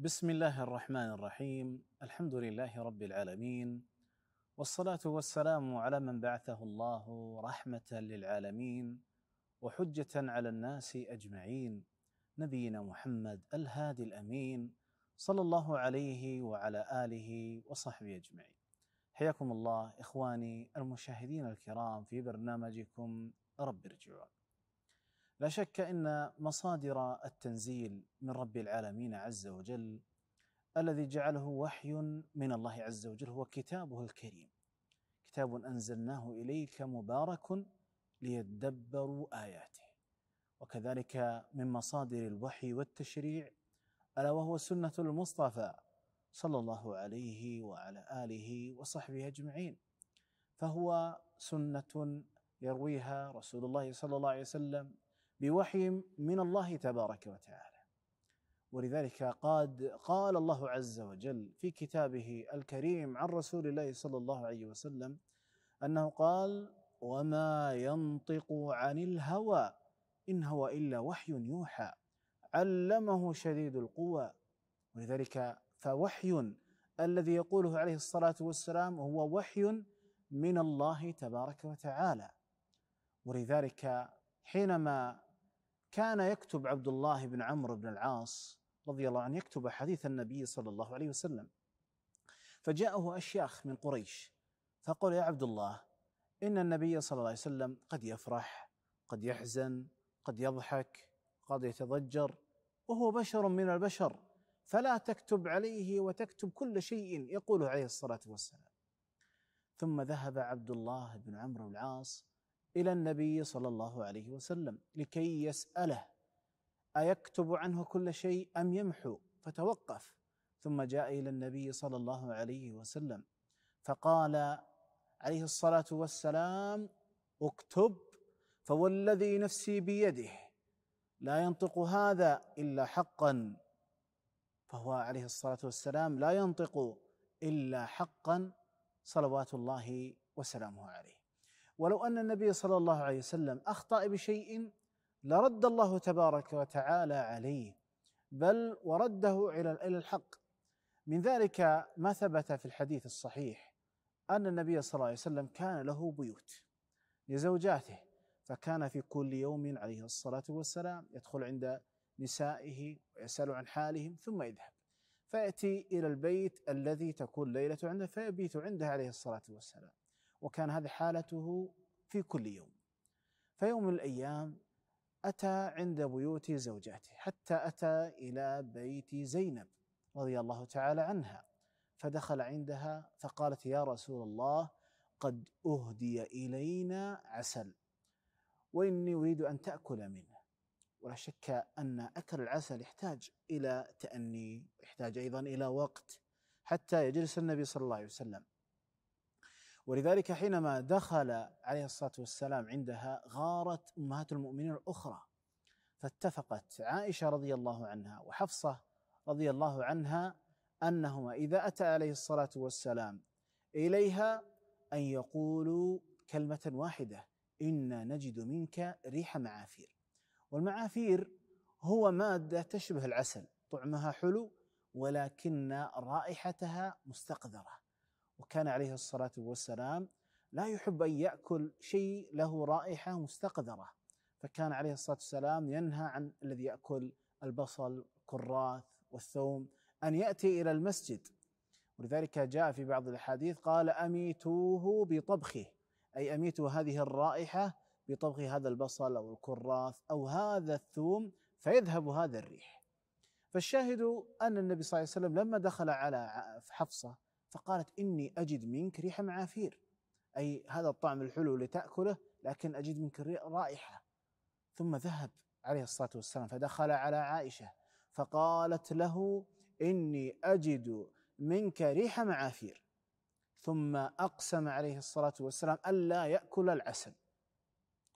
بسم الله الرحمن الرحيم الحمد لله رب العالمين والصلاه والسلام على من بعثه الله رحمه للعالمين وحجه على الناس اجمعين نبينا محمد الهادي الامين صلى الله عليه وعلى اله وصحبه اجمعين حياكم الله اخواني المشاهدين الكرام في برنامجكم رب ارجعون لا شك ان مصادر التنزيل من رب العالمين عز وجل الذي جعله وحي من الله عز وجل هو كتابه الكريم كتاب انزلناه اليك مبارك ليدبروا اياته وكذلك من مصادر الوحي والتشريع الا وهو سنه المصطفى صلى الله عليه وعلى اله وصحبه اجمعين فهو سنه يرويها رسول الله صلى الله عليه وسلم بوحي من الله تبارك وتعالى ولذلك قد قال الله عز وجل في كتابه الكريم عن رسول الله صلى الله عليه وسلم انه قال وما ينطق عن الهوى ان هو الا وحي يوحى علمه شديد القوى ولذلك فوحي الذي يقوله عليه الصلاه والسلام هو وحي من الله تبارك وتعالى ولذلك حينما كان يكتب عبد الله بن عمرو بن العاص رضي الله عنه يكتب حديث النبي صلى الله عليه وسلم فجاءه أشياخ من قريش فقال يا عبد الله إن النبي صلى الله عليه وسلم قد يفرح قد يحزن قد يضحك قد يتضجر وهو بشر من البشر فلا تكتب عليه وتكتب كل شيء يقوله عليه الصلاة والسلام ثم ذهب عبد الله بن عمرو العاص الى النبي صلى الله عليه وسلم لكي يساله ايكتب عنه كل شيء ام يمحو فتوقف ثم جاء الى النبي صلى الله عليه وسلم فقال عليه الصلاه والسلام اكتب فوالذي نفسي بيده لا ينطق هذا الا حقا فهو عليه الصلاه والسلام لا ينطق الا حقا صلوات الله وسلامه عليه ولو ان النبي صلى الله عليه وسلم اخطا بشيء لرد الله تبارك وتعالى عليه بل ورده الى الحق من ذلك ما ثبت في الحديث الصحيح ان النبي صلى الله عليه وسلم كان له بيوت لزوجاته فكان في كل يوم عليه الصلاه والسلام يدخل عند نسائه ويسال عن حالهم ثم يذهب فياتي الى البيت الذي تكون ليلة عنده فيبيت عنده عليه الصلاه والسلام وكان هذه حالته في كل يوم فيوم من الأيام أتى عند بيوت زوجاته حتى أتى إلى بيت زينب رضي الله تعالى عنها فدخل عندها فقالت يا رسول الله قد أهدي إلينا عسل وإني أريد أن تأكل منه ولا شك أن أكل العسل يحتاج إلى تأني يحتاج أيضا إلى وقت حتى يجلس النبي صلى الله عليه وسلم ولذلك حينما دخل عليه الصلاه والسلام عندها غارت امهات المؤمنين الاخرى فاتفقت عائشه رضي الله عنها وحفصه رضي الله عنها انهما اذا اتى عليه الصلاه والسلام اليها ان يقولوا كلمه واحده انا نجد منك ريح معافير والمعافير هو ماده تشبه العسل طعمها حلو ولكن رائحتها مستقذره وكان عليه الصلاة والسلام لا يحب أن يأكل شيء له رائحة مستقذرة فكان عليه الصلاة والسلام ينهى عن الذي يأكل البصل كراث والثوم أن يأتي إلى المسجد ولذلك جاء في بعض الأحاديث قال أميتوه بطبخه أي أميتوا هذه الرائحة بطبخ هذا البصل أو الكراث أو هذا الثوم فيذهب هذا الريح فالشاهد أن النبي صلى الله عليه وسلم لما دخل على حفصة فقالت إني أجد منك ريح معافير أي هذا الطعم الحلو لتأكله لكن أجد منك رائحة ثم ذهب عليه الصلاة والسلام فدخل على عائشة فقالت له إني أجد منك ريح معافير ثم أقسم عليه الصلاة والسلام ألا يأكل العسل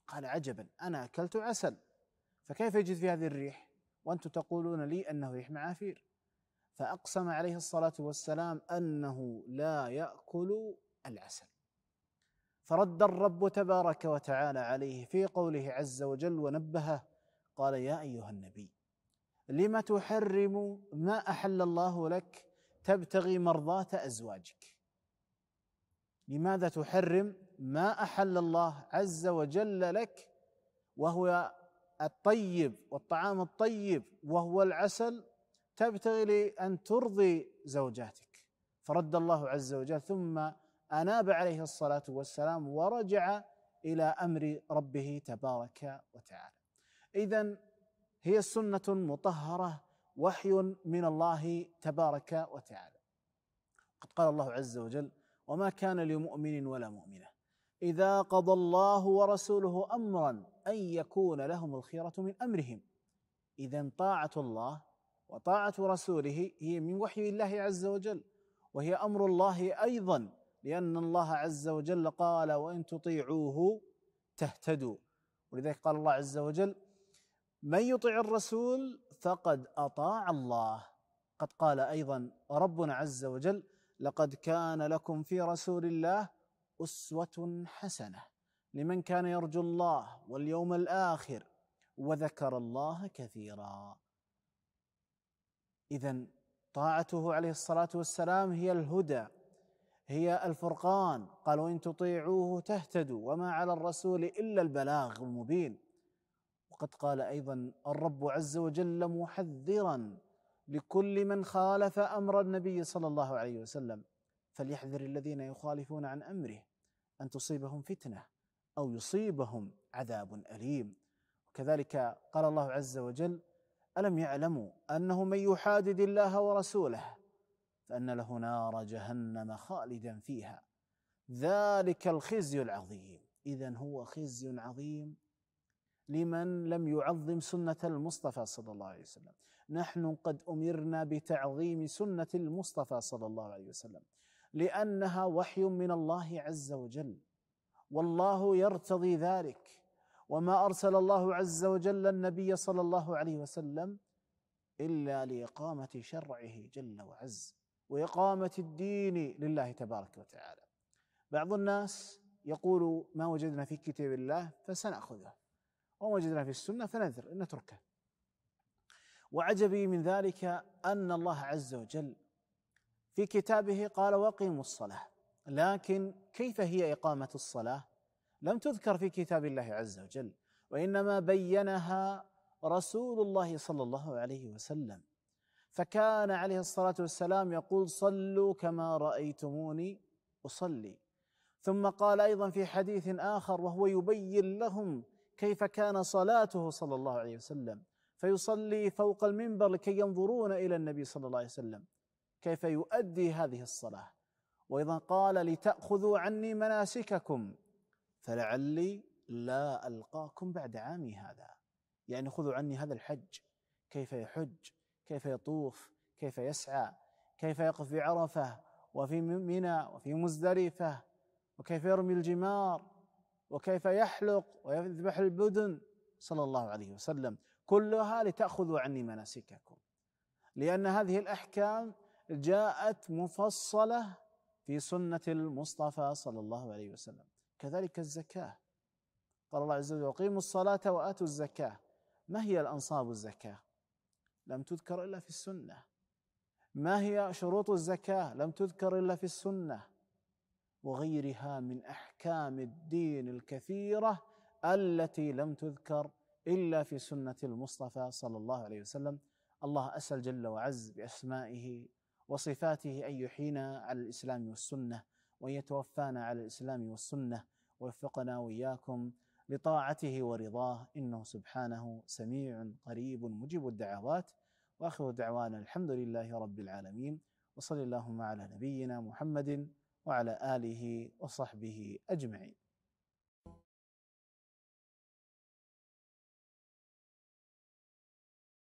قال عجبا أنا أكلت عسل فكيف يجد في هذه الريح وأنتم تقولون لي أنه ريح معافير فأقسم عليه الصلاة والسلام أنه لا يأكل العسل فرد الرب تبارك وتعالى عليه في قوله عز وجل ونبهه قال يا أيها النبي لم تحرم ما أحل الله لك تبتغي مرضاة أزواجك لماذا تحرم ما أحل الله عز وجل لك وهو الطيب والطعام الطيب وهو العسل تبتغي أن ترضي زوجاتك فرد الله عز وجل ثم أناب عليه الصلاة والسلام ورجع إلى أمر ربه تبارك وتعالى إذا هي السنة مطهرة وحي من الله تبارك وتعالى قد قال الله عز وجل وما كان لمؤمن ولا مؤمنة إذا قضى الله ورسوله أمرا أن يكون لهم الخيرة من أمرهم إذا طاعة الله وطاعة رسوله هي من وحي الله عز وجل وهي أمر الله أيضا لأن الله عز وجل قال وإن تطيعوه تهتدوا ولذلك قال الله عز وجل من يطع الرسول فقد أطاع الله قد قال أيضا ربنا عز وجل لقد كان لكم في رسول الله أسوة حسنة لمن كان يرجو الله واليوم الآخر وذكر الله كثيرا اذا طاعته عليه الصلاه والسلام هي الهدى هي الفرقان قال وان تطيعوه تهتدوا وما على الرسول الا البلاغ المبين وقد قال ايضا الرب عز وجل محذرا لكل من خالف امر النبي صلى الله عليه وسلم فليحذر الذين يخالفون عن امره ان تصيبهم فتنه او يصيبهم عذاب اليم وكذلك قال الله عز وجل ألم يعلموا أنه من يحادد الله ورسوله فأن له نار جهنم خالدا فيها ذلك الخزي العظيم إذا هو خزي عظيم لمن لم يعظم سنة المصطفى صلى الله عليه وسلم نحن قد أمرنا بتعظيم سنة المصطفى صلى الله عليه وسلم لأنها وحي من الله عز وجل والله يرتضي ذلك وما ارسل الله عز وجل النبي صلى الله عليه وسلم الا لاقامه شرعه جل وعز واقامه الدين لله تبارك وتعالى بعض الناس يقول ما وجدنا في كتاب الله فسناخذه وما وجدنا في السنه فنذر ان نتركه وعجبي من ذلك ان الله عز وجل في كتابه قال واقيموا الصلاه لكن كيف هي اقامه الصلاه لم تذكر في كتاب الله عز وجل وانما بينها رسول الله صلى الله عليه وسلم فكان عليه الصلاه والسلام يقول صلوا كما رايتموني اصلي ثم قال ايضا في حديث اخر وهو يبين لهم كيف كان صلاته صلى الله عليه وسلم فيصلي فوق المنبر لكي ينظرون الى النبي صلى الله عليه وسلم كيف يؤدي هذه الصلاه وايضا قال لتاخذوا عني مناسككم فلعلي لا القاكم بعد عامي هذا يعني خذوا عني هذا الحج كيف يحج كيف يطوف كيف يسعى كيف يقف في عرفه وفي منى وفي مزدلفه وكيف يرمي الجمار وكيف يحلق ويذبح البدن صلى الله عليه وسلم كلها لتاخذوا عني مناسككم لان هذه الاحكام جاءت مفصله في سنه المصطفى صلى الله عليه وسلم كذلك الزكاة قال الله عز وجل وقيموا الصلاة وآتوا الزكاة ما هي الأنصاب الزكاة لم تذكر إلا في السنة ما هي شروط الزكاة لم تذكر إلا في السنة وغيرها من أحكام الدين الكثيرة التي لم تذكر إلا في سنة المصطفى صلى الله عليه وسلم الله أسأل جل وعز بأسمائه وصفاته أن يحيينا على الإسلام والسنة وأن يتوفانا على الإسلام والسنة ويوفقنا وإياكم لطاعته ورضاه إنه سبحانه سميع قريب مجيب الدعوات وآخر دعوانا الحمد لله رب العالمين وصلى اللهم على نبينا محمد وعلى آله وصحبه أجمعين